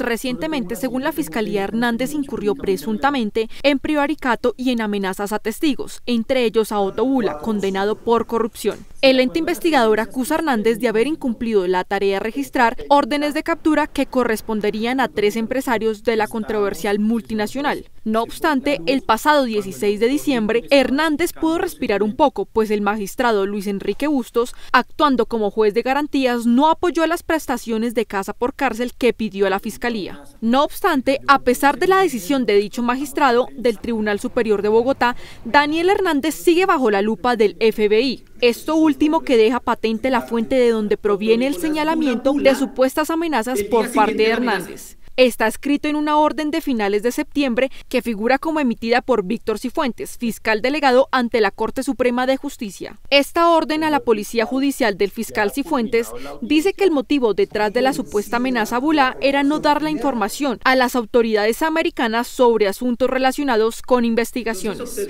recientemente, según la Fiscalía, Hernández incurrió presuntamente en prevaricato y en amenazas a testigos, entre ellos a Otto Bula, condenado por corrupción. El ente investigador acusa a Hernández de haber incumplido la tarea de registrar órdenes de captura que corresponderían a tres empresarios de la controversial multinacional. No obstante, el pasado 16 de diciembre, Hernández pudo respirar un poco, pues el magistrado Luis Enrique Bustos, actuando como juez de garantías, no apoyó las prestaciones de casa por cárcel que pidió a la Fiscalía. No obstante, a pesar de la decisión de dicho magistrado del Tribunal Superior de Bogotá, Daniel Hernández sigue bajo la lupa del FBI, esto último que deja patente la fuente de donde proviene el señalamiento de supuestas amenazas por parte de Hernández. Está escrito en una orden de finales de septiembre que figura como emitida por Víctor Cifuentes, fiscal delegado ante la Corte Suprema de Justicia. Esta orden a la Policía Judicial del fiscal Cifuentes dice que el motivo detrás de la supuesta amenaza a era no dar la información a las autoridades americanas sobre asuntos relacionados con investigaciones.